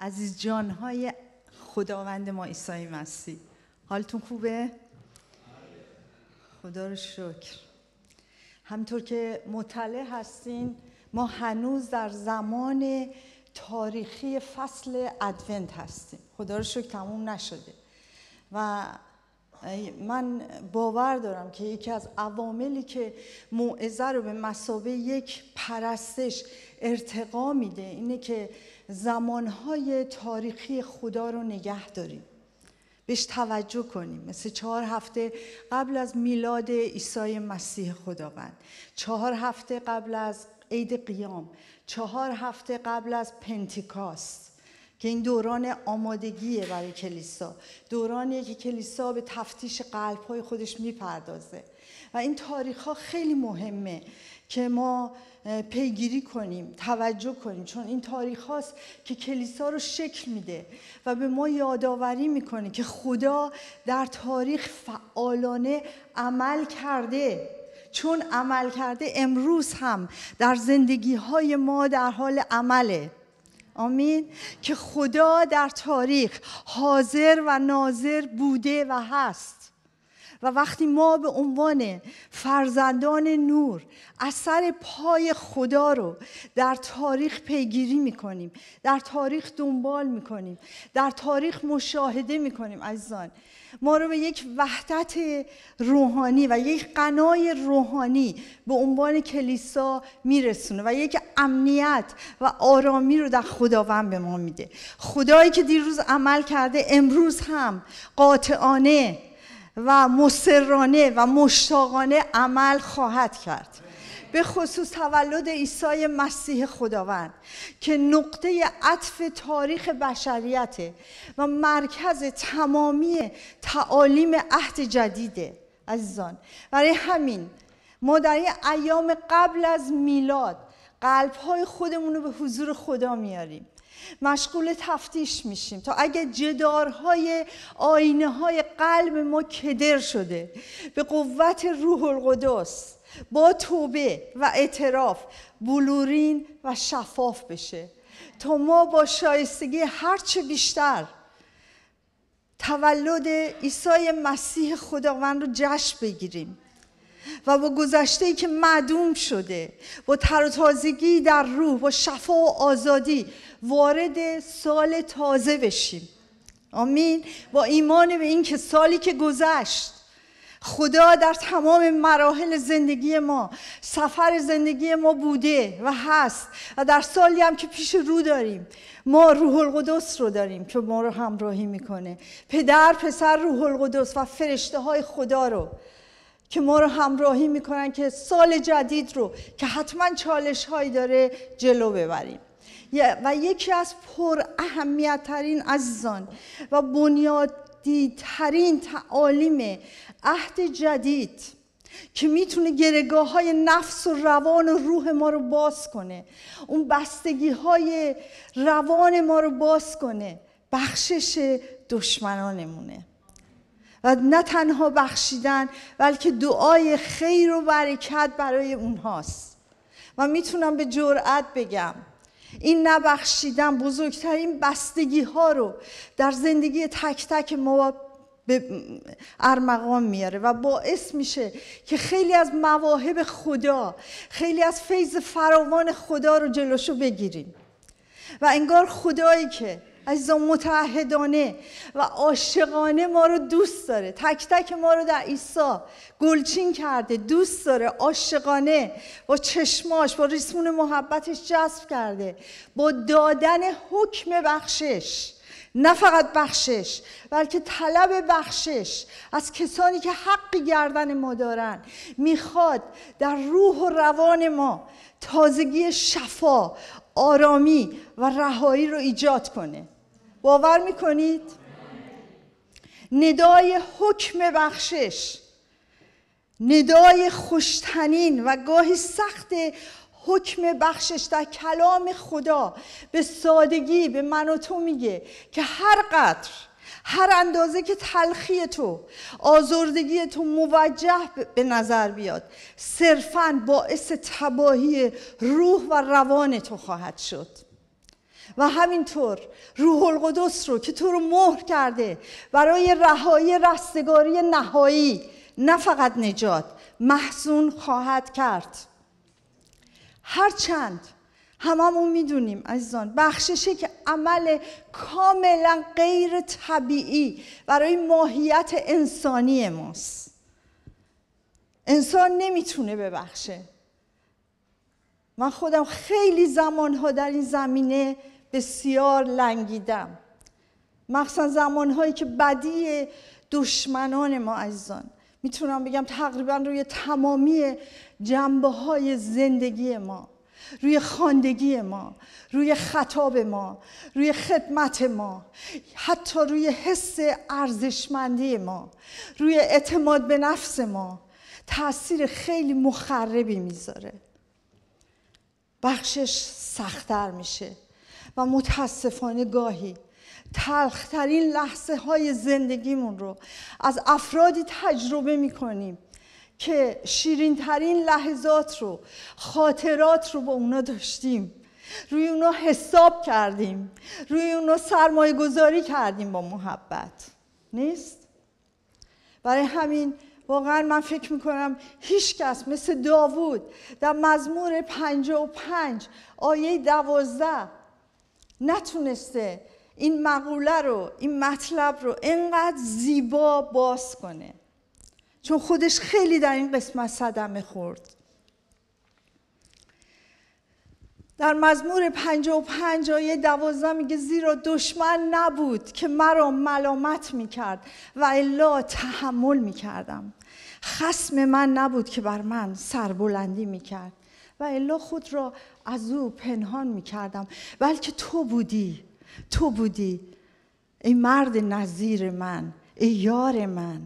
عزیز جان خداوند ما عیسی مسیح حالتون خوبه؟ خدا رو شکر همطور که مطلع هستین ما هنوز در زمان تاریخی فصل ادونت هستیم خدا رو شکر تموم نشده و من باور دارم که یکی از عواملی که موعظه رو به مسابه یک پرستش ارتقا میده اینه که زمانهای تاریخی خدا رو نگه داریم بهش توجه کنیم مثل چهار هفته قبل از میلاد عیسی مسیح خداوند چهار هفته قبل از عید قیام چهار هفته قبل از پنتیکاست که این دوران آمادگیه برای کلیسا دورانیه که کلیسا به تفتیش قلبهای خودش میپردازه و این تاریخ ها خیلی مهمه که ما پیگیری کنیم توجه کنیم چون این تاریخ هاست که کلیسا رو شکل میده و به ما یادآوری میکنه که خدا در تاریخ فعالانه عمل کرده چون عمل کرده امروز هم در زندگی های ما در حال عمله آمین که خدا در تاریخ حاضر و ناظر بوده و هست و وقتی ما به عنوان فرزندان نور اثر پای خدا رو در تاریخ پیگیری میکنیم در تاریخ دنبال میکنیم در تاریخ مشاهده میکنیم عزیزان ما رو به یک وحدت روحانی و یک قنای روحانی به عنوان کلیسا میرسونه و یک امنیت و آرامی رو در خداوند به ما میده خدایی که دیروز عمل کرده امروز هم قاطعانه و مسررانه و مشتاقانه عمل خواهد کرد به خصوص تولد عیسی مسیح خداوند که نقطه عطف تاریخ بشریت و مرکز تمامی تعالیم عهد جدیده عزیزان برای همین ما در این ایام قبل از میلاد قلبهای خودمون رو به حضور خدا میاریم مشغول تفتیش میشیم تا اگه جدارهای آینه های قلب ما کدر شده به قوت روح القدس با توبه و اعتراف بلورین و شفاف بشه تا ما با شایستگی هرچه بیشتر تولد عیسی مسیح خداوند رو جشن بگیریم و با گذشته ای که معدوم شده با تر تازگی در روح با شفا و آزادی وارد سال تازه بشیم آمین با ایمان به اینکه سالی که گذشت خدا در تمام مراحل زندگی ما سفر زندگی ما بوده و هست و در سالی هم که پیش رو داریم ما روح القدس رو داریم که ما رو همراهی میکنه پدر پسر روح القدس و فرشته های خدا رو که ما رو همراهی میکنن که سال جدید رو که حتما چالش هایی داره جلو ببریم و یکی از پر اهمیت ترین عزیزان و بنیادی ترین تعالیم عهد جدید که میتونه گرگاه های نفس و روان و روح ما رو باز کنه اون بستگی های روان ما رو باز کنه بخشش دشمنانمونه و نه تنها بخشیدن بلکه دعای خیر و برکت برای اونهاست و میتونم به جرأت بگم این نبخشیدن بزرگترین بستگی ها رو در زندگی تک تک ما به ارمغان میاره و باعث میشه که خیلی از مواهب خدا خیلی از فیض فراوان خدا رو جلوشو بگیریم و انگار خدایی که عزیزان متعهدانه و عاشقانه ما رو دوست داره تک تک ما رو در عیسی گلچین کرده دوست داره عاشقانه با چشماش با ریسمون محبتش جذب کرده با دادن حکم بخشش نه فقط بخشش بلکه طلب بخشش از کسانی که حق گردن ما دارن میخواد در روح و روان ما تازگی شفا آرامی و رهایی رو ایجاد کنه باور میکنید؟ ندای حکم بخشش ندای خوشتنین و گاهی سخت حکم بخشش در کلام خدا به سادگی به من و تو میگه که هر قدر هر اندازه که تلخی تو آزردگی تو موجه به نظر بیاد صرفا باعث تباهی روح و روان تو خواهد شد و همینطور روح القدس رو که تو رو مهر کرده برای رهایی رستگاری نهایی نه فقط نجات محسون خواهد کرد هرچند هممون میدونیم عزیزان بخششه که عمل کاملا غیر طبیعی برای ماهیت انسانی ماست انسان نمیتونه ببخشه من خودم خیلی زمانها در این زمینه بسیار لنگیدم مخصوصا زمانهایی که بدی دشمنان ما عزیزان میتونم بگم تقریبا روی تمامی جنبه های زندگی ما روی خاندگی ما روی خطاب ما روی خدمت ما حتی روی حس ارزشمندی ما روی اعتماد به نفس ما تاثیر خیلی مخربی میذاره بخشش سختتر میشه و متاسفانه گاهی تلخترین لحظه های زندگیمون رو از افرادی تجربه میکنیم که شیرین ترین لحظات رو خاطرات رو با اونا داشتیم روی اونا حساب کردیم روی اونا سرمایه گذاری کردیم با محبت نیست؟ برای همین واقعا من فکر میکنم هیچ کس مثل داوود در مزمور 55 آیه دوازده نتونسته این مقوله رو این مطلب رو انقدر زیبا باز کنه چون خودش خیلی در این قسمت صدمه خورد در مزمور پنج و پنج آیه دوازده میگه زیرا دشمن نبود که مرا ملامت میکرد و الا تحمل میکردم خسم من نبود که بر من سربلندی میکرد و الا خود را از او پنهان میکردم بلکه تو بودی تو بودی ای مرد نظیر من ای یار من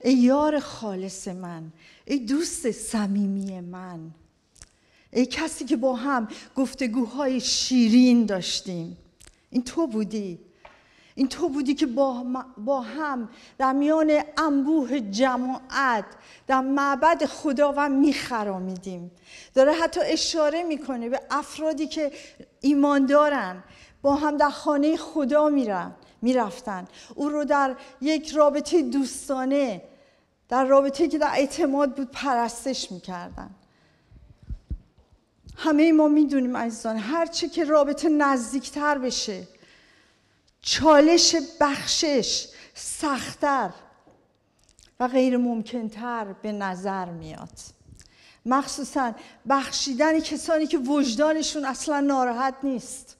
ای یار خالص من ای دوست صمیمی من ای کسی که با هم گفتگوهای شیرین داشتیم این تو بودی این تو بودی که با, هم در میان انبوه جماعت در معبد خدا و میخرامیدیم داره حتی اشاره میکنه به افرادی که ایمان دارن با هم در خانه خدا میرن میرفتن او رو در یک رابطه دوستانه در رابطه که در اعتماد بود پرستش میکردن همه ما میدونیم عزیزان هرچه که رابطه نزدیکتر بشه چالش بخشش سختتر و غیر ممکنتر به نظر میاد مخصوصا بخشیدن کسانی که وجدانشون اصلا ناراحت نیست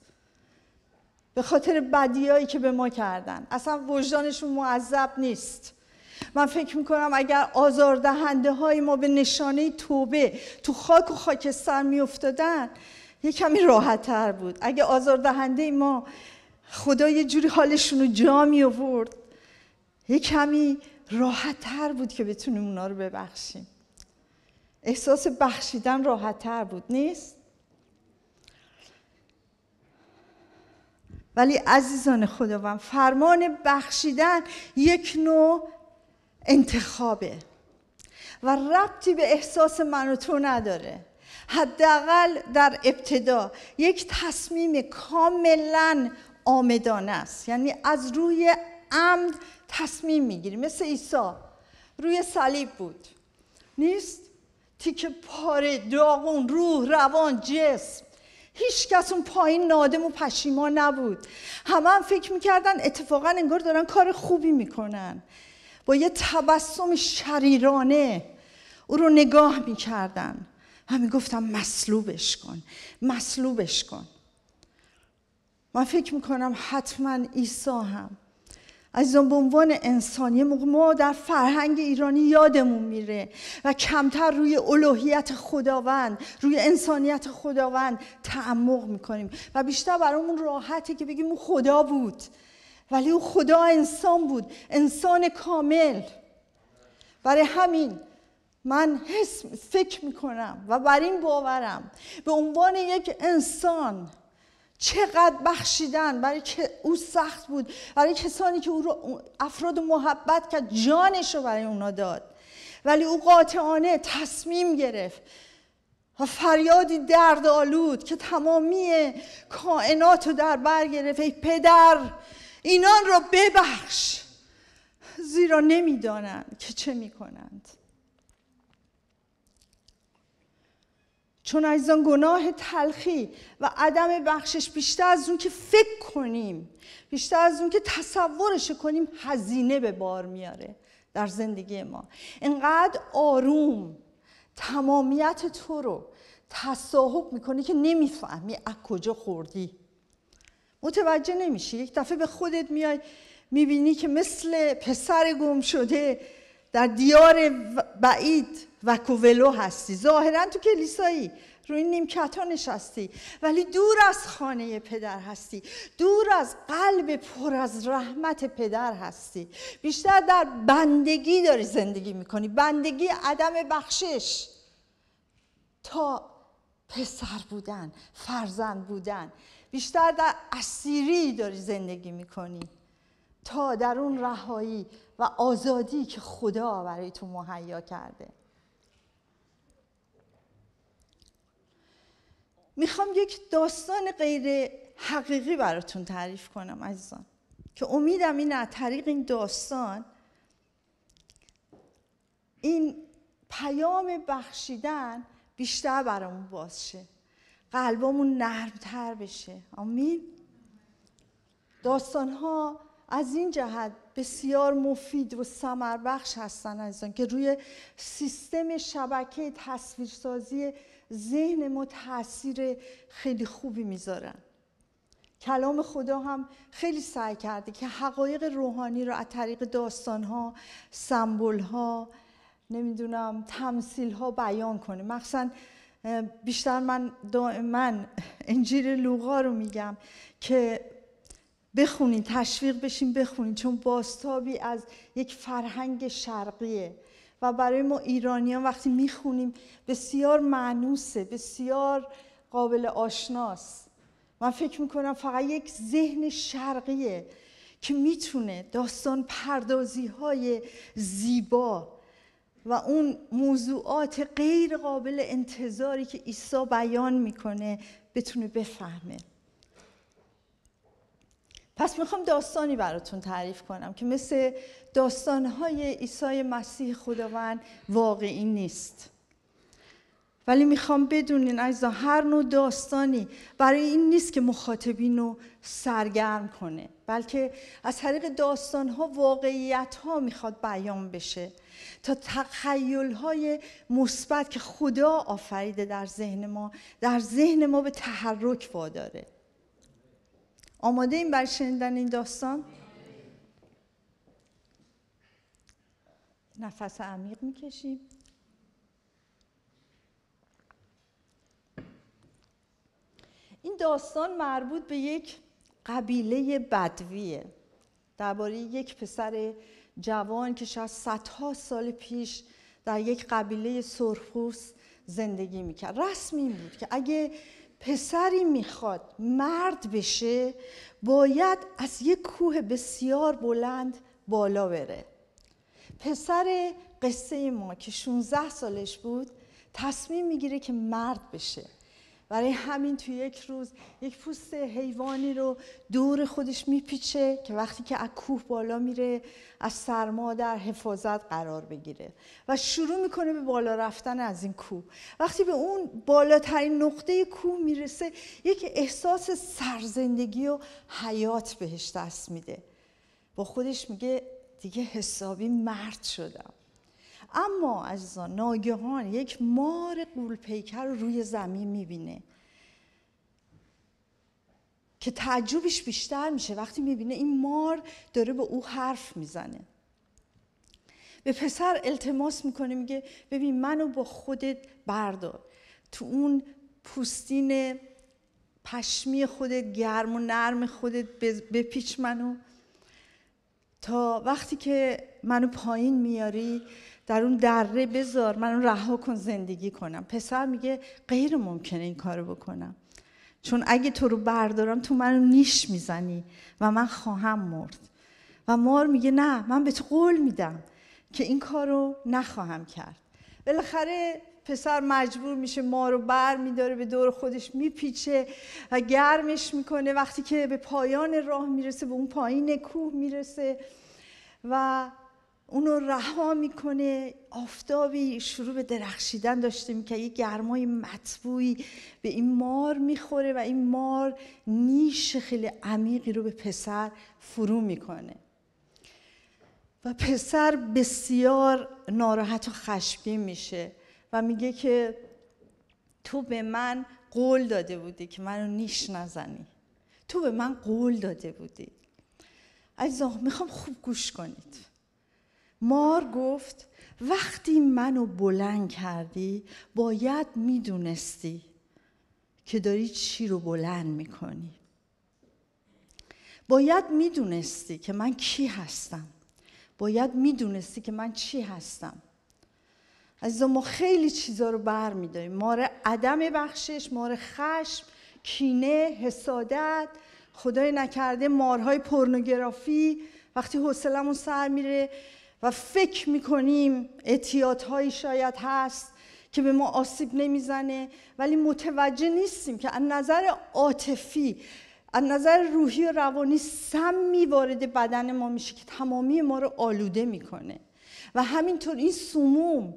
به خاطر بدیایی که به ما کردن اصلا وجدانشون معذب نیست من فکر میکنم اگر آزاردهنده های ما به نشانه توبه تو خاک و خاکستر میافتادن یه کمی راحت تر بود اگر آزاردهنده ما خدا یه جوری حالشون رو جا می آورد یه کمی راحت تر بود که بتونیم اونا رو ببخشیم احساس بخشیدن راحت بود نیست ولی عزیزان خداوند فرمان بخشیدن یک نوع انتخابه و ربطی به احساس من و تو نداره حداقل در ابتدا یک تصمیم کاملا آمدانه است یعنی از روی عمد تصمیم میگیریم مثل عیسی روی صلیب بود نیست تیک پاره داغون روح روان جسم هیچ کس اون پایین نادم و پشیمان نبود همه هم فکر میکردن اتفاقا انگار دارن کار خوبی میکنن با یه تبسم شریرانه او رو نگاه میکردن همین گفتم مصلوبش کن مصلوبش کن من فکر میکنم حتما عیسی هم عزیزان به عنوان انسان یه موقع ما در فرهنگ ایرانی یادمون میره و کمتر روی الوهیت خداوند روی انسانیت خداوند تعمق میکنیم و بیشتر برامون راحته که بگیم او خدا بود ولی او خدا انسان بود انسان کامل برای همین من حس فکر میکنم و بر این باورم به عنوان یک انسان چقدر بخشیدن برای که او سخت بود برای کسانی که او رو افراد محبت کرد جانش رو برای اونا داد ولی او قاطعانه تصمیم گرفت و فریادی درد آلود که تمامی کائنات رو در بر گرفت ای پدر اینان را ببخش زیرا نمیدانند که چه میکنند چون از گناه تلخی و عدم بخشش بیشتر از اون که فکر کنیم بیشتر از اون که تصورش کنیم هزینه به بار میاره در زندگی ما انقدر آروم تمامیت تو رو تصاحب میکنه که نمیفهمی از کجا خوردی متوجه نمیشی یک دفعه به خودت میای میبینی که مثل پسر گم شده در دیار بعید و کوولو هستی ظاهرا تو کلیسایی روی نیمکت ها نشستی ولی دور از خانه پدر هستی دور از قلب پر از رحمت پدر هستی بیشتر در بندگی داری زندگی میکنی بندگی عدم بخشش تا پسر بودن فرزند بودن بیشتر در اسیری داری زندگی میکنی تا در اون رهایی و آزادی که خدا برای تو مهیا کرده میخوام یک داستان غیر حقیقی براتون تعریف کنم عزیزان که امیدم این از طریق این داستان این پیام بخشیدن بیشتر برامون باز شه قلبامون نرمتر بشه آمین داستان ها از این جهت بسیار مفید و سمر بخش هستن عزیزان که روی سیستم شبکه تصویرسازی ذهن ما تاثیر خیلی خوبی میذارن کلام خدا هم خیلی سعی کرده که حقایق روحانی رو از طریق داستان ها سمبول ها نمیدونم تمثیل ها بیان کنه مخصوصا بیشتر من دائما انجیل لوقا رو میگم که بخونین تشویق بشین بخونین چون باستابی از یک فرهنگ شرقیه و برای ما ایرانیان وقتی میخونیم بسیار معنوسه بسیار قابل آشناس من فکر میکنم فقط یک ذهن شرقیه که میتونه داستان پردازی های زیبا و اون موضوعات غیر قابل انتظاری که عیسی بیان میکنه بتونه بفهمه پس میخوام داستانی براتون تعریف کنم که مثل داستانهای عیسی مسیح خداوند واقعی نیست ولی میخوام بدونین عزیزا هر نوع داستانی برای این نیست که مخاطبین رو سرگرم کنه بلکه از طریق داستانها ها واقعیت ها میخواد بیان بشه تا تخیل های مثبت که خدا آفریده در ذهن ما در ذهن ما به تحرک واداره آماده این بر شنیدن این داستان؟ نفس عمیق میکشیم این داستان مربوط به یک قبیله بدویه درباره یک پسر جوان که شاید صدها سال پیش در یک قبیله سرخوس زندگی میکرد رسم این بود که اگه پسری میخواد مرد بشه باید از یک کوه بسیار بلند بالا بره پسر قصه ما که 16 سالش بود تصمیم میگیره که مرد بشه برای همین توی یک روز یک پوست حیوانی رو دور خودش میپیچه که وقتی که از کوه بالا میره از سرما در حفاظت قرار بگیره و شروع میکنه به بالا رفتن از این کوه وقتی به اون بالاترین نقطه کوه میرسه یک احساس سرزندگی و حیات بهش دست میده با خودش میگه دیگه حسابی مرد شدم اما عزیزان ناگهان یک مار قولپیکر رو روی زمین میبینه که تعجبش بیشتر میشه وقتی میبینه این مار داره به او حرف میزنه به پسر التماس میکنه میگه ببین منو با خودت بردار تو اون پوستین پشمی خودت گرم و نرم خودت بپیچ منو تا وقتی که منو پایین میاری در اون دره بذار من رها کن زندگی کنم پسر میگه غیر ممکنه این کارو بکنم چون اگه تو رو بردارم تو منو نیش میزنی و من خواهم مرد و مار میگه نه من به تو قول میدم که این کارو نخواهم کرد بالاخره پسر مجبور میشه ما رو بر میداره به دور خودش میپیچه و گرمش میکنه وقتی که به پایان راه میرسه به اون پایین کوه میرسه و اونو رها میکنه آفتابی شروع به درخشیدن داشته میکنه یه گرمای مطبوعی به این مار میخوره و این مار نیش خیلی عمیقی رو به پسر فرو میکنه و پسر بسیار ناراحت و خشبی میشه و میگه که تو به من قول داده بودی که منو نیش نزنی تو به من قول داده بودی عزیزا میخوام خوب گوش کنید مار گفت وقتی منو بلند کردی باید میدونستی که داری چی رو بلند میکنی باید میدونستی که من کی هستم باید میدونستی که من چی هستم از ما خیلی چیزا رو بر میداریم مار عدم بخشش مار خشم کینه حسادت خدای نکرده مارهای پرنگرافی. وقتی حسلمون سر میره و فکر میکنیم اتیات شاید هست که به ما آسیب نمیزنه ولی متوجه نیستیم که از نظر عاطفی از نظر روحی و روانی سمی وارد بدن ما میشه که تمامی ما رو آلوده میکنه و همینطور این سموم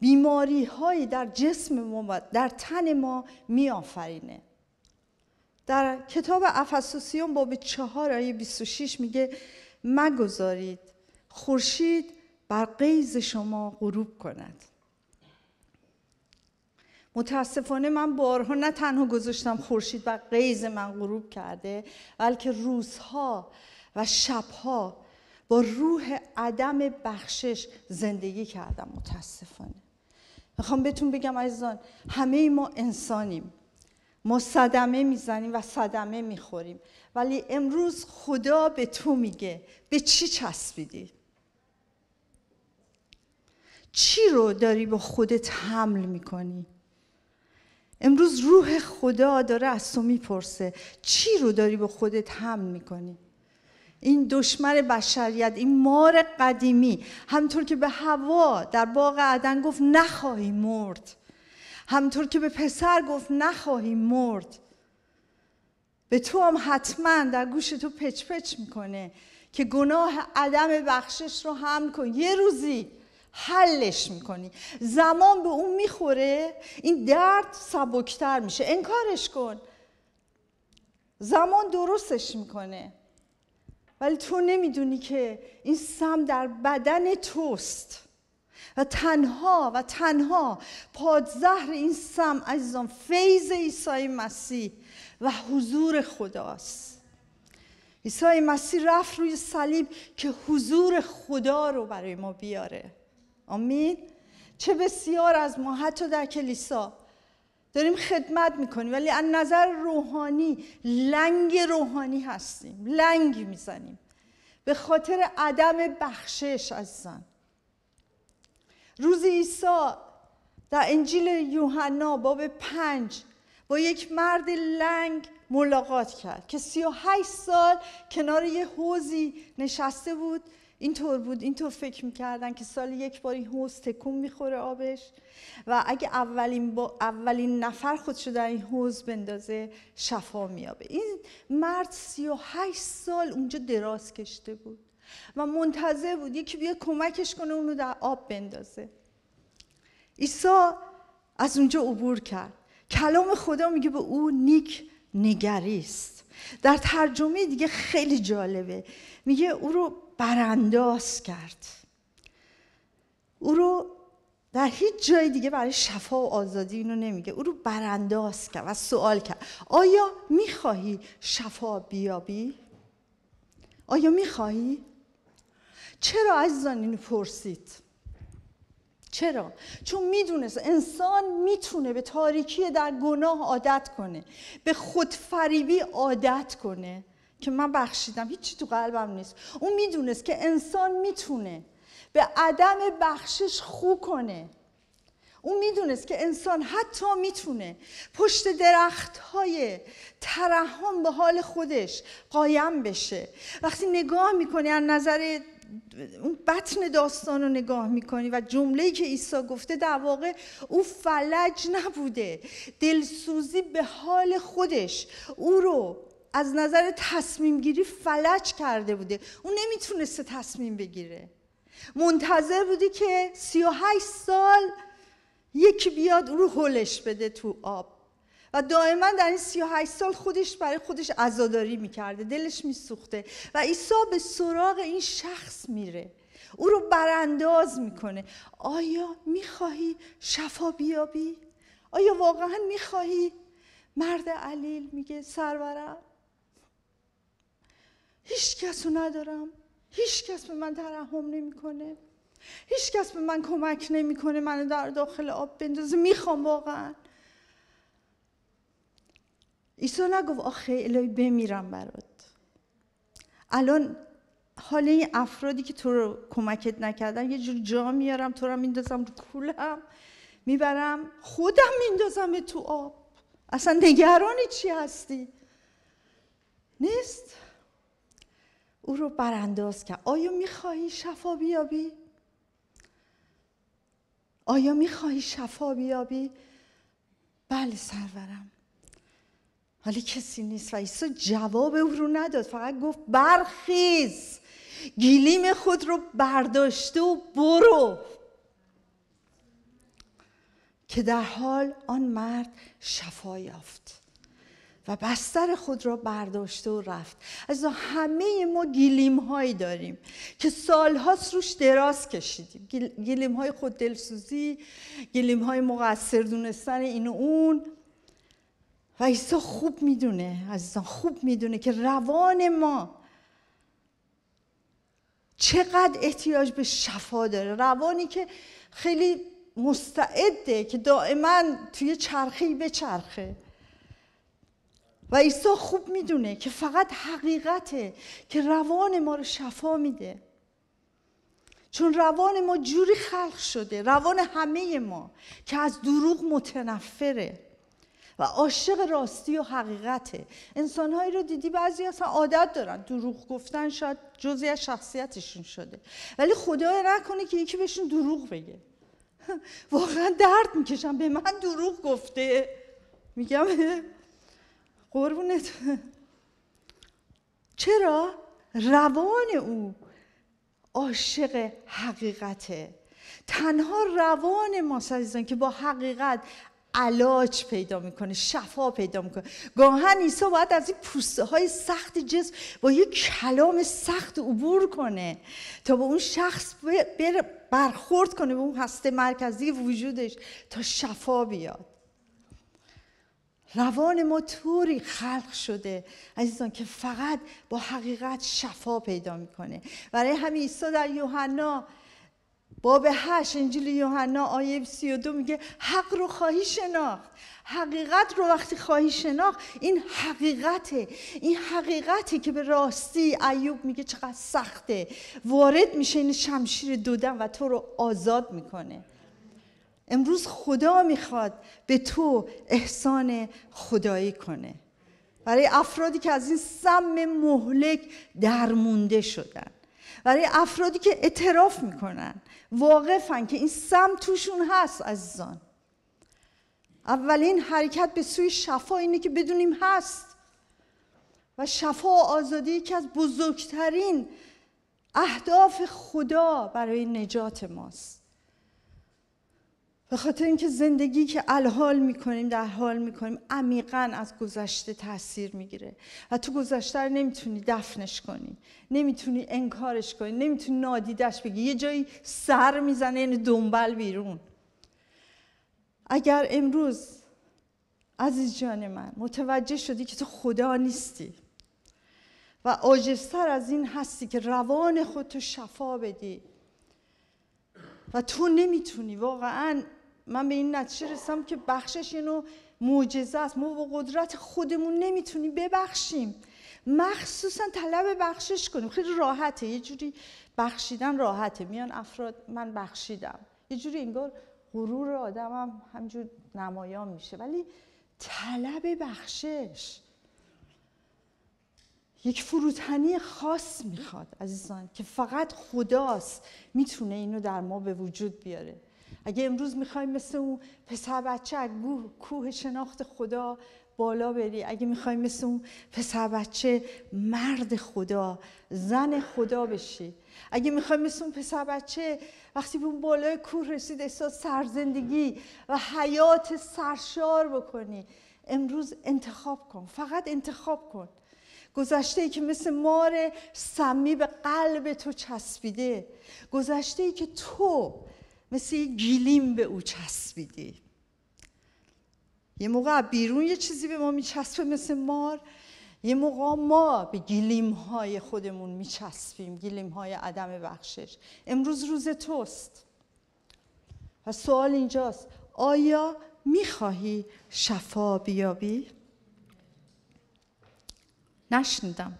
بیماری هایی در جسم ما در تن ما میآفرینه در کتاب افسوسیون باب چهار آیه 26 میگه مگذارید خورشید بر قیز شما غروب کند متاسفانه من بارها نه تنها گذاشتم خورشید بر قیز من غروب کرده بلکه روزها و شبها با روح عدم بخشش زندگی کردم متاسفانه میخوام بهتون بگم عزیزان همه ما انسانیم ما صدمه میزنیم و صدمه میخوریم ولی امروز خدا به تو میگه به چی چسبیدی؟ چی رو داری با خودت حمل میکنی امروز روح خدا داره از تو میپرسه چی رو داری با خودت حمل میکنی این دشمن بشریت این مار قدیمی همطور که به هوا در باغ عدن گفت نخواهی مرد همطور که به پسر گفت نخواهی مرد به تو هم حتما در گوش تو پچ پچ میکنه که گناه عدم بخشش رو حمل کن یه روزی حلش میکنی زمان به اون میخوره این درد سبکتر میشه انکارش کن زمان درستش میکنه ولی تو نمیدونی که این سم در بدن توست و تنها و تنها پادزهر این سم عزیزان فیض عیسی مسیح و حضور خداست عیسی مسیح رفت روی صلیب که حضور خدا رو برای ما بیاره آمین چه بسیار از ما حتی در کلیسا داریم خدمت میکنیم ولی از نظر روحانی لنگ روحانی هستیم لنگ میزنیم به خاطر عدم بخشش زن. روز عیسی در انجیل یوحنا باب پنج با یک مرد لنگ ملاقات کرد که 38 سال کنار یه حوزی نشسته بود اینطور بود اینطور فکر میکردن که سال یک بار این حوض تکون میخوره آبش و اگه اولین, اولین نفر خودشو در این حوز بندازه شفا میابه این مرد 38 سال اونجا دراز کشته بود و منتظر بود یکی بیا کمکش کنه اونو در آب بندازه عیسی از اونجا عبور کرد کلام خدا میگه به او نیک نگریست در ترجمه دیگه خیلی جالبه میگه او رو برانداز کرد او رو در هیچ جای دیگه برای شفا و آزادی اینو نمیگه او رو برانداز کرد و سوال کرد آیا میخواهی شفا بیابی؟ آیا میخواهی؟ چرا عزیزان اینو پرسید؟ چرا؟ چون میدونست انسان میتونه به تاریکی در گناه عادت کنه به خودفریبی عادت کنه که من بخشیدم هیچی تو قلبم نیست اون میدونست که انسان میتونه به عدم بخشش خو کنه او میدونست که انسان حتی میتونه پشت درخت های ترحم به حال خودش قایم بشه وقتی نگاه میکنی از نظر اون بطن داستان رو نگاه میکنی و جمله‌ای که عیسی گفته در واقع او فلج نبوده دلسوزی به حال خودش او رو از نظر تصمیم گیری فلج کرده بوده اون نمیتونسته تصمیم بگیره منتظر بوده که 38 سال یکی بیاد او رو هلش بده تو آب و دائما در این 38 سال خودش برای خودش عزاداری میکرده دلش میسوخته و عیسی به سراغ این شخص میره او رو برانداز میکنه آیا میخواهی شفا بیابی؟ آیا واقعا میخواهی؟ مرد علیل میگه سرورم هیچ کس رو ندارم هیچ کس به من ترحم نمیکنه هیچ کس به من کمک نمیکنه منو در داخل آب بندازه میخوام واقعا عیسی نگفت آخه الهی بمیرم برات الان حال این افرادی که تو رو کمکت نکردن یه جور جا میارم تو رو میندازم رو کولم میبرم خودم میندازم تو آب اصلا نگرانی چی هستی نیست او رو برانداز کرد آیا میخواهی شفا بیابی؟ آیا میخواهی شفا بیابی؟ بله سرورم ولی کسی نیست و عیسی جواب او رو نداد فقط گفت برخیز گیلیم خود رو برداشته و برو که در حال آن مرد شفا یافت و بستر خود را برداشته و رفت از همه ما گیلیم هایی داریم که سالهاست روش دراز کشیدیم گیلیم های خود دلسوزی گیلیم های مقصر دونستن این اون و عیسی خوب میدونه عزیزان خوب میدونه که روان ما چقدر احتیاج به شفا داره روانی که خیلی مستعده که دائما توی چرخی به چرخه و عیسی خوب میدونه که فقط حقیقته که روان ما رو شفا میده چون روان ما جوری خلق شده روان همه ما که از دروغ متنفره و عاشق راستی و حقیقته انسانهایی رو دیدی بعضی اصلا عادت دارن دروغ گفتن شاید جزی از شخصیتشون شده ولی خدای نکنه که یکی بهشون دروغ بگه واقعا درد میکشم به من دروغ گفته میگم قربونت چرا روان او عاشق حقیقته تنها روان ما عزیزان که با حقیقت علاج پیدا میکنه شفا پیدا میکنه گاهن ایسا باید از این پوسته های سخت جسم با یک کلام سخت عبور کنه تا با اون شخص برخورد کنه به اون هسته مرکزی وجودش تا شفا بیاد روان ما طوری خلق شده عزیزان که فقط با حقیقت شفا پیدا میکنه برای همین عیسی در یوحنا باب هشت انجیل یوحنا آیه 32 میگه حق رو خواهی شناخت حقیقت رو وقتی خواهی شناخت این حقیقته این حقیقته که به راستی ایوب میگه چقدر سخته وارد میشه این شمشیر دودن و تو رو آزاد میکنه امروز خدا میخواد به تو احسان خدایی کنه برای افرادی که از این سم مهلک درمونده شدن برای افرادی که اعتراف میکنن واقفن که این سم توشون هست عزیزان اولین حرکت به سوی شفا اینه که بدونیم هست و شفا و آزادی یکی از بزرگترین اهداف خدا برای نجات ماست به خاطر اینکه زندگی که الحال میکنیم در حال میکنیم عمیقا از گذشته تاثیر میگیره و تو گذشته رو نمیتونی دفنش کنی نمیتونی انکارش کنی نمیتونی نادیدش بگی یه جایی سر میزنه یعنی دنبل بیرون اگر امروز عزیز جان من متوجه شدی که تو خدا نیستی و آجستر از این هستی که روان خودتو شفا بدی و تو نمیتونی واقعا من به این نتیجه رسیدم که بخشش اینو معجزه است ما با قدرت خودمون نمیتونیم ببخشیم مخصوصا طلب بخشش کنیم خیلی راحته یه جوری بخشیدن راحته میان افراد من بخشیدم یه جوری انگار غرور آدمم هم همجور نمایان میشه ولی طلب بخشش یک فروتنی خاص میخواد عزیزان که فقط خداست میتونه اینو در ما به وجود بیاره اگه امروز میخوایم مثل اون پسر بچه از کوه شناخت خدا بالا بری اگه میخوایم مثل اون پسر بچه مرد خدا زن خدا بشی اگه میخوایم مثل اون پسر بچه وقتی به اون بالای کوه رسید احساس سرزندگی و حیات سرشار بکنی امروز انتخاب کن فقط انتخاب کن گذشته ای که مثل مار سمی به قلب تو چسبیده گذشته ای که تو مثل گیلیم به او چسبیدی یه موقع بیرون یه چیزی به ما میچسبه مثل مار یه موقع ما به گیلیم های خودمون میچسبیم گیلیم های عدم بخشش امروز روز توست و سوال اینجاست آیا میخواهی شفا بیابی؟ نشنیدم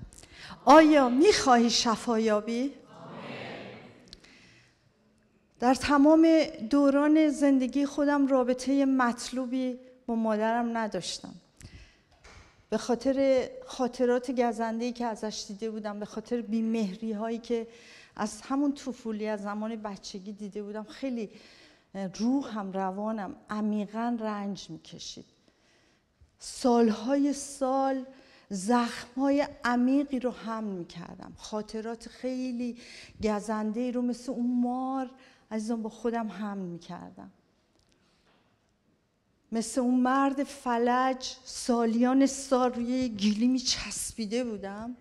آیا میخواهی شفا یابی؟ در تمام دوران زندگی خودم رابطه مطلوبی با مادرم نداشتم به خاطر خاطرات گزنده‌ای که ازش دیده بودم به خاطر بیمهری هایی که از همون طفولی از زمان بچگی دیده بودم خیلی روحم روانم عمیقا رنج میکشید سالهای سال زخمهای عمیقی رو حمل میکردم خاطرات خیلی گزنده رو مثل اون مار عزیزان با خودم حمل میکردم مثل اون مرد فلج سالیان سال روی گیلی چسبیده بودم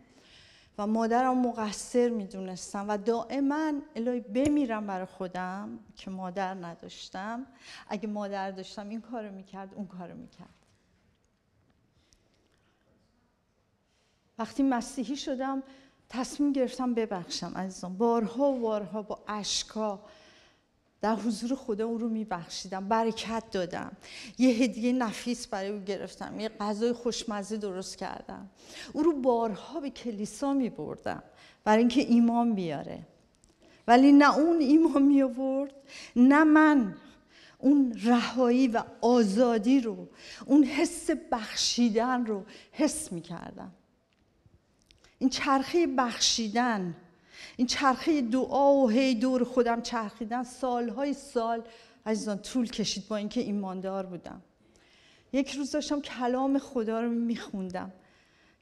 و مادرم مقصر میدونستم و دائما الهی بمیرم برای خودم که مادر نداشتم اگه مادر داشتم این کارو میکرد اون کارو میکرد وقتی مسیحی شدم تصمیم گرفتم ببخشم عزیزان بارها و بارها با اشکا در حضور خدا او رو میبخشیدم برکت دادم یه هدیه نفیس برای او گرفتم یه غذای خوشمزه درست کردم او رو بارها به کلیسا میبردم برای اینکه ایمان بیاره ولی نه اون ایمان می آورد نه من اون رهایی و آزادی رو اون حس بخشیدن رو حس میکردم. این چرخه بخشیدن این چرخه دعا و هی دور خودم چرخیدن سالهای سال عزیزان طول کشید با اینکه ایماندار بودم یک روز داشتم کلام خدا رو میخوندم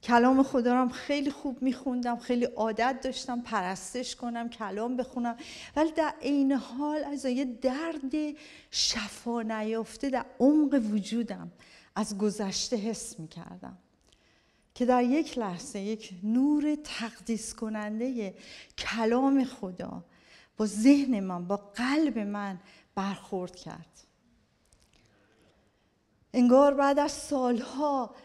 کلام خدا رو خیلی خوب میخوندم خیلی عادت داشتم پرستش کنم کلام بخونم ولی در عین حال از یه درد شفا نیافته در عمق وجودم از گذشته حس میکردم که در یک لحظه یک نور تقدیس کننده کلام خدا با ذهن من با قلب من برخورد کرد انگار بعد از سالها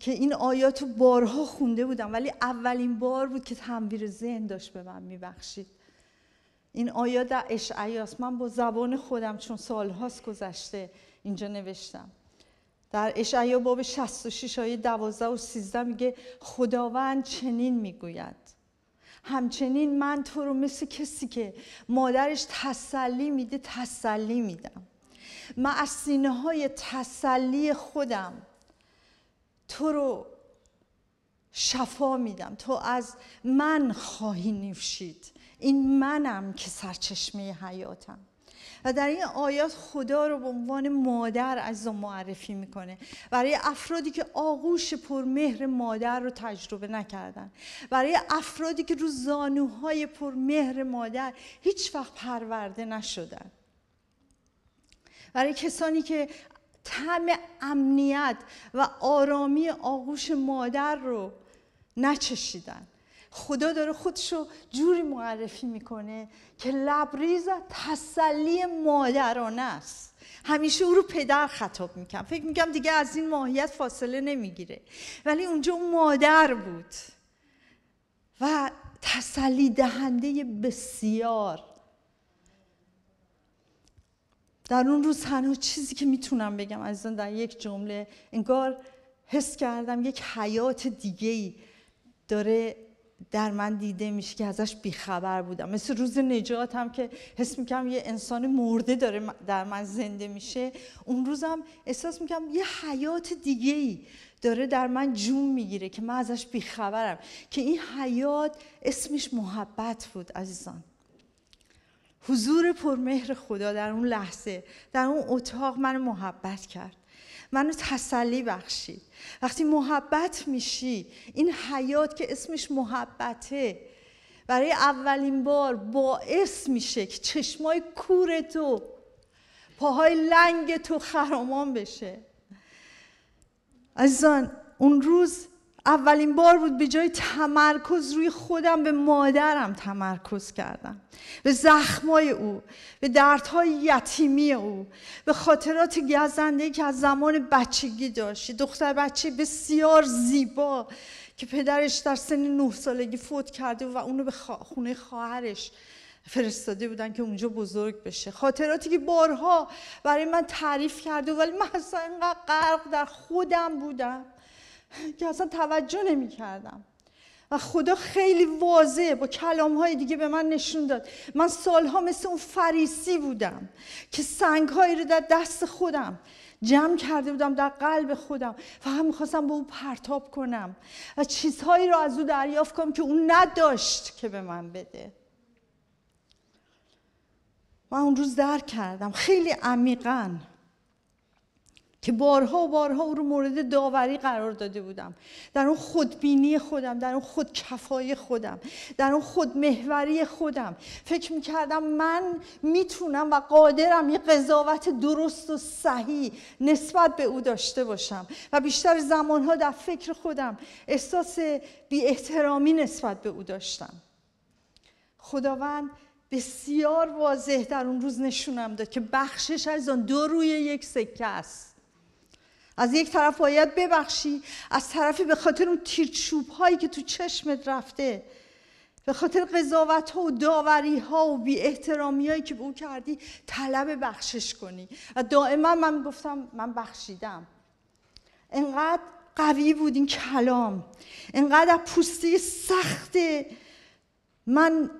که این آیات رو بارها خونده بودم ولی اولین بار بود که تنبیر ذهن داشت به من میبخشید این آیات در اشعیاس من با زبان خودم چون سالهاست گذشته اینجا نوشتم در اشعیا باب 66 آیه 12 و 13 میگه خداوند چنین میگوید همچنین من تو رو مثل کسی که مادرش تسلی میده تسلی میدم من از سینه های تسلی خودم تو رو شفا میدم تو از من خواهی نفشید این منم که سرچشمه حیاتم و در این آیات خدا رو به عنوان مادر از معرفی میکنه برای افرادی که آغوش پرمهر مادر رو تجربه نکردن برای افرادی که رو زانوهای پرمهر مادر هیچ وقت پرورده نشدن برای کسانی که تم امنیت و آرامی آغوش مادر رو نچشیدن خدا داره خودشو جوری معرفی میکنه که لبریز تسلی مادرانه است همیشه او رو پدر خطاب میکنم فکر میکنم دیگه از این ماهیت فاصله نمیگیره ولی اونجا مادر بود و تسلی دهنده بسیار در اون روز تنها چیزی که میتونم بگم عزیزان در یک جمله انگار حس کردم یک حیات دیگه ای داره در من دیده میشه که ازش بیخبر بودم مثل روز نجات هم که حس میکنم یه انسان مرده داره در من زنده میشه اون روزم احساس میکنم یه حیات دیگه ای داره در من جون میگیره که من ازش بیخبرم که این حیات اسمش محبت بود عزیزان حضور پرمهر خدا در اون لحظه در اون اتاق من محبت کرد منو تسلی بخشید وقتی محبت میشی این حیات که اسمش محبته برای اولین بار باعث میشه که چشمای کور تو پاهای لنگ تو خرامان بشه عزیزان اون روز اولین بار بود به جای تمرکز روی خودم به مادرم تمرکز کردم به زخمای او به دردهای یتیمی او به خاطرات گزنده که از زمان بچگی داشت دختر بچه بسیار زیبا که پدرش در سن نه سالگی فوت کرده و اونو به خونه خواهرش فرستاده بودن که اونجا بزرگ بشه خاطراتی که بارها برای من تعریف کرده ولی من اصلا غرق در خودم بودم که اصلا توجه نمی کردم و خدا خیلی واضح با کلام های دیگه به من نشون داد من سالها مثل اون فریسی بودم که سنگ هایی رو در دست خودم جمع کرده بودم در قلب خودم و هم میخواستم به او پرتاب کنم و چیزهایی رو از او دریافت کنم که اون نداشت که به من بده من اون روز درک کردم خیلی عمیقا که بارها و بارها او رو مورد داوری قرار داده بودم در اون خودبینی خودم در اون خودکفایی خودم در اون خودمهوری خودم فکر میکردم من میتونم و قادرم یه قضاوت درست و صحیح نسبت به او داشته باشم و بیشتر زمانها در فکر خودم احساس بی احترامی نسبت به او داشتم خداوند بسیار واضح در اون روز نشونم داد که بخشش از آن دو روی یک سکه است از یک طرف باید ببخشی از طرفی به خاطر اون تیرچوب هایی که تو چشمت رفته به خاطر قضاوت ها و داوری ها و بی احترامی هایی که به او کردی طلب بخشش کنی و دائما من گفتم من بخشیدم انقدر قوی بود این کلام انقدر پوستی پوسته سخت من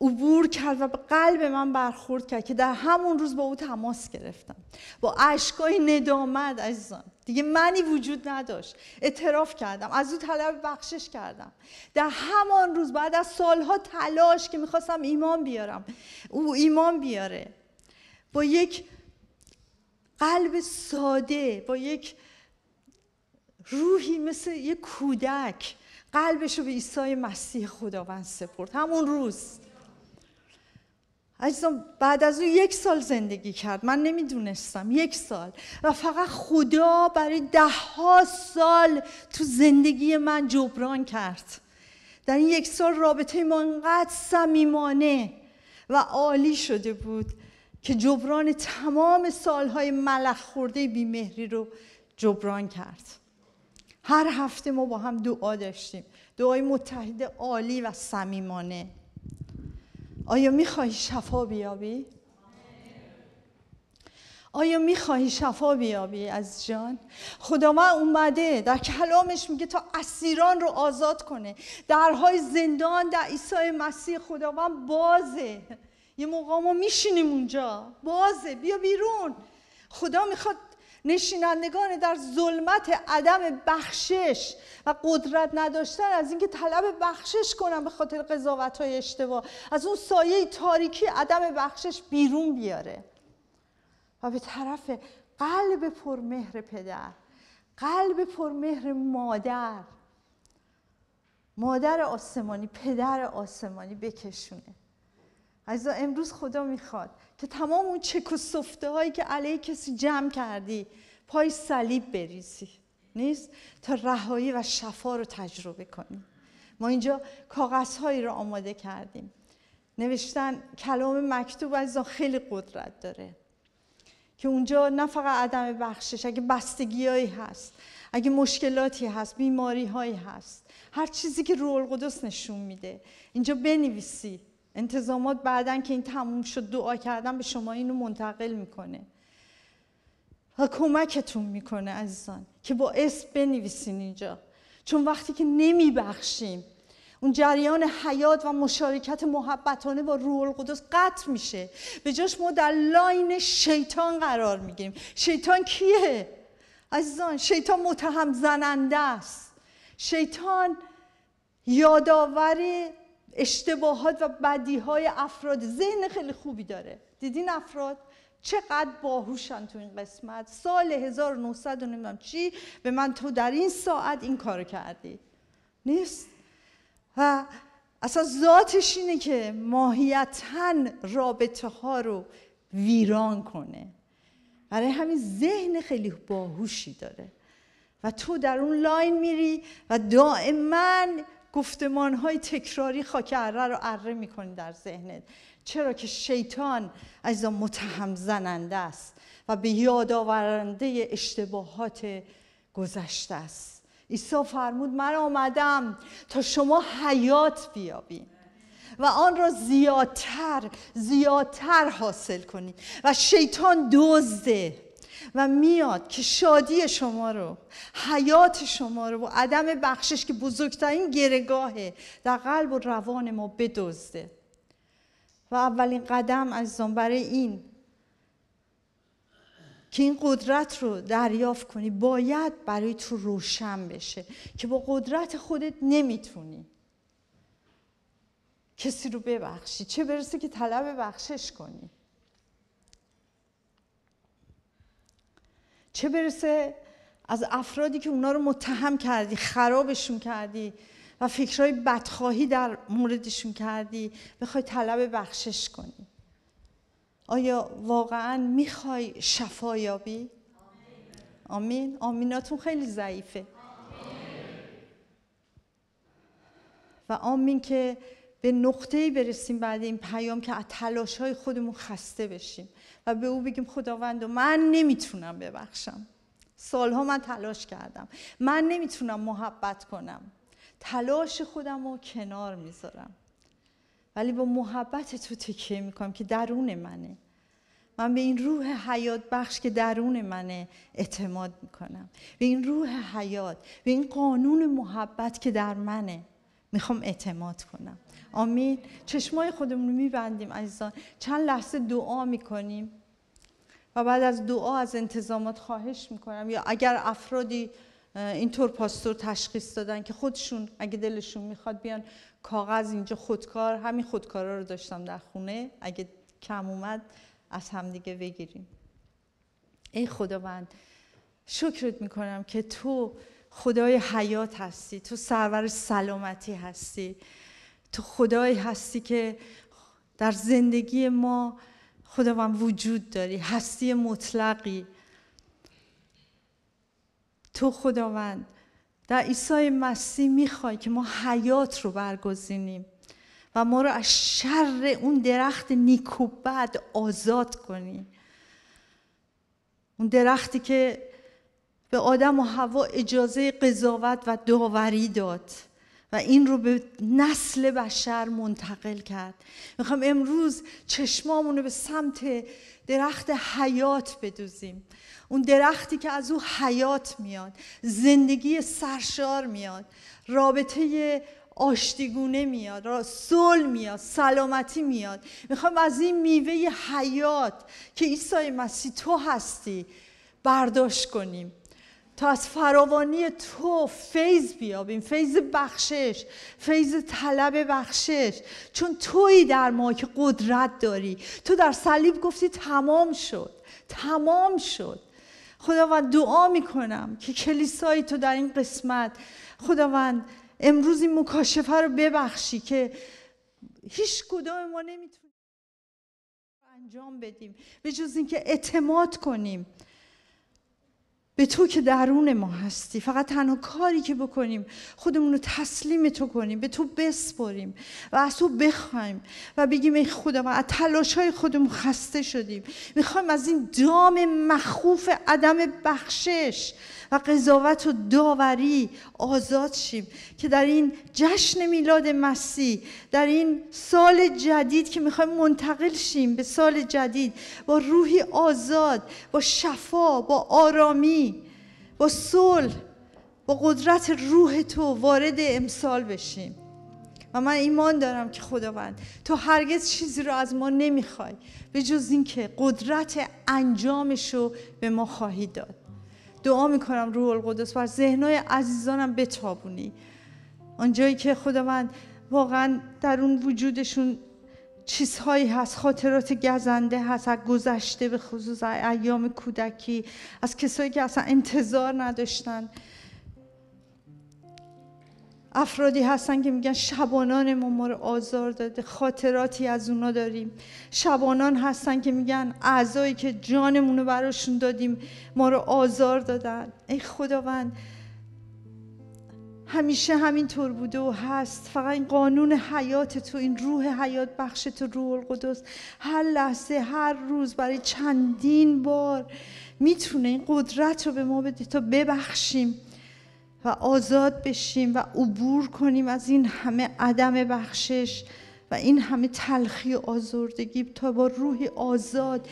عبور کرد و به قلب من برخورد کرد که در همون روز با او تماس گرفتم با عشقای ندامت عزیزان دیگه منی وجود نداشت اعتراف کردم از او طلب بخشش کردم در همان روز بعد از سالها تلاش که میخواستم ایمان بیارم او ایمان بیاره با یک قلب ساده با یک روحی مثل یک کودک قلبش رو به عیسی مسیح خداوند سپرد همون روز عزیزم بعد از او یک سال زندگی کرد من نمیدونستم یک سال و فقط خدا برای ده ها سال تو زندگی من جبران کرد در این یک سال رابطه ما انقدر صمیمانه و عالی شده بود که جبران تمام سالهای ملخ خورده بیمهری رو جبران کرد هر هفته ما با هم دعا داشتیم دعای متحد عالی و صمیمانه آیا میخواهی شفا بیابی؟ آیا میخواهی شفا بیابی از جان؟ خداوند اومده در کلامش میگه تا اسیران رو آزاد کنه درهای زندان در عیسی مسیح خداوند بازه یه موقع ما میشینیم اونجا بازه بیا بیرون خدا میخواد نشینندگان در ظلمت عدم بخشش و قدرت نداشتن از اینکه طلب بخشش کنن به خاطر قضاوت های اشتباه از اون سایه تاریکی عدم بخشش بیرون بیاره و به طرف قلب پرمهر پدر قلب پرمهر مادر مادر آسمانی پدر آسمانی بکشونه از امروز خدا میخواد که تمام اون چک و صفته هایی که علیه کسی جمع کردی پای صلیب بریزی نیست تا رهایی و شفا رو تجربه کنی. ما اینجا کاغذ هایی رو آماده کردیم نوشتن کلام مکتوب از خیلی قدرت داره که اونجا نه فقط عدم بخشش اگه بستگیهایی هست اگه مشکلاتی هست بیماری هایی هست هر چیزی که روح القدس نشون میده اینجا بنویسی انتظامات بعدن که این تموم شد دعا کردن به شما اینو منتقل میکنه و کمکتون میکنه عزیزان که با اسم بنویسین اینجا چون وقتی که نمیبخشیم اون جریان حیات و مشارکت محبتانه با روح القدس قطع میشه به جاش ما در لاین شیطان قرار میگیریم شیطان کیه؟ عزیزان شیطان متهم زننده است شیطان یادآور اشتباهات و بدیهای افراد ذهن خیلی خوبی داره دیدین افراد چقدر باهوشن تو این قسمت سال 1900 نمیدونم چی به من تو در این ساعت این کارو کردی نیست و اصلا ذاتش اینه که ماهیتا رابطه ها رو ویران کنه برای همین ذهن خیلی باهوشی داره و تو در اون لاین میری و دائما گفتمان های تکراری خاک اره رو اره میکنی در ذهنت چرا که شیطان از متهم زننده است و به یاد آورنده اشتباهات گذشته است عیسی فرمود من آمدم تا شما حیات بیابین و آن را زیادتر زیادتر حاصل کنید و شیطان دزده و میاد که شادی شما رو حیات شما رو و عدم بخشش که بزرگترین گرگاهه در قلب و روان ما بدزده و اولین قدم عزیزان برای این که این قدرت رو دریافت کنی باید برای تو روشن بشه که با قدرت خودت نمیتونی کسی رو ببخشی چه برسه که طلب بخشش کنی چه برسه از افرادی که اونا رو متهم کردی خرابشون کردی و فکرهای بدخواهی در موردشون کردی بخوای طلب بخشش کنی آیا واقعا میخوای شفا یابی؟ آمین آمیناتون خیلی ضعیفه و آمین که به نقطه‌ای برسیم بعد این پیام که از تلاش‌های خودمون خسته بشیم و به او بگیم خداوند و من نمیتونم ببخشم سالها من تلاش کردم من نمیتونم محبت کنم تلاش خودم رو کنار میذارم ولی با محبت تو تکیه میکنم که درون منه من به این روح حیات بخش که درون منه اعتماد میکنم به این روح حیات به این قانون محبت که در منه میخوام اعتماد کنم آمین چشمای خودمون رو میبندیم عزیزان چند لحظه دعا میکنیم و بعد از دعا از انتظامات خواهش میکنم یا اگر افرادی اینطور پاستور تشخیص دادن که خودشون اگه دلشون میخواد بیان کاغذ اینجا خودکار همین خودکارا رو داشتم در خونه اگه کم اومد از همدیگه بگیریم ای خداوند شکرت میکنم که تو خدای حیات هستی تو سرور سلامتی هستی تو خدایی هستی که در زندگی ما خداوند وجود داری هستی مطلقی تو خداوند در عیسی مسیح میخوای که ما حیات رو برگزینیم و ما رو از شر اون درخت نیکوبت آزاد کنی اون درختی که به آدم و هوا اجازه قضاوت و داوری داد و این رو به نسل بشر منتقل کرد میخوام امروز چشمامون رو به سمت درخت حیات بدوزیم اون درختی که از او حیات میاد زندگی سرشار میاد رابطه آشتیگونه میاد صلح میاد سلامتی میاد میخوام از این میوه حیات که عیسی مسیح تو هستی برداشت کنیم تا از فراوانی تو فیض بیابیم فیض بخشش فیض طلب بخشش چون تویی در ما که قدرت داری تو در صلیب گفتی تمام شد تمام شد خداوند دعا میکنم که کلیسای تو در این قسمت خداوند امروز این مکاشفه رو ببخشی که هیچ کدام ما نمیتونیم انجام بدیم به جز اینکه اعتماد کنیم به تو که درون ما هستی فقط تنها کاری که بکنیم خودمون رو تسلیم تو کنیم به تو بسپریم و از تو بخوایم و بگیم ای خدا ما از تلاش های خودمون خسته شدیم میخوایم از این دام مخوف عدم بخشش و قضاوت و داوری آزاد شیم که در این جشن میلاد مسیح در این سال جدید که میخوایم منتقل شیم به سال جدید با روحی آزاد با شفا با آرامی با صلح با قدرت روح تو وارد امسال بشیم و من ایمان دارم که خداوند تو هرگز چیزی رو از ما نمیخوای به جز اینکه قدرت انجامش رو به ما خواهی داد دعا میکنم روح القدس بر ذهنهای عزیزانم بتابونی آنجایی که خداوند واقعا در اون وجودشون چیزهایی هست خاطرات گزنده هست از گذشته به خصوص ایام کودکی از کسایی که اصلا انتظار نداشتن افرادی هستن که میگن شبانان ما ما رو آزار داده خاطراتی از اونا داریم شبانان هستن که میگن اعضایی که جانمون رو براشون دادیم ما رو آزار دادن ای خداوند همیشه همینطور بوده و هست فقط این قانون حیات تو این روح حیات بخش تو روح القدس هر لحظه هر روز برای چندین بار میتونه این قدرت رو به ما بده تا ببخشیم و آزاد بشیم و عبور کنیم از این همه عدم بخشش و این همه تلخی و آزردگی تا با روح آزاد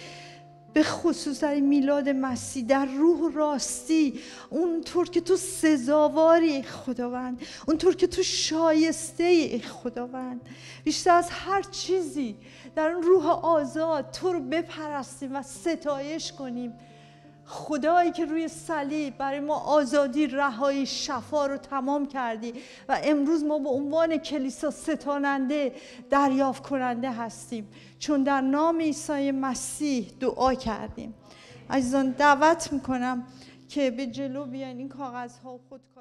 به خصوص در میلاد مسیح در روح راستی اونطور که تو سزاواری خداوند اونطور که تو شایسته خداوند بیشتر از هر چیزی در اون روح آزاد تو رو بپرستیم و ستایش کنیم خدایی که روی صلیب برای ما آزادی رهایی شفا رو تمام کردی و امروز ما به عنوان کلیسا ستاننده دریافت کننده هستیم چون در نام عیسی مسیح دعا کردیم عزیزان دعوت میکنم که به جلو بیاین این کاغذ ها خود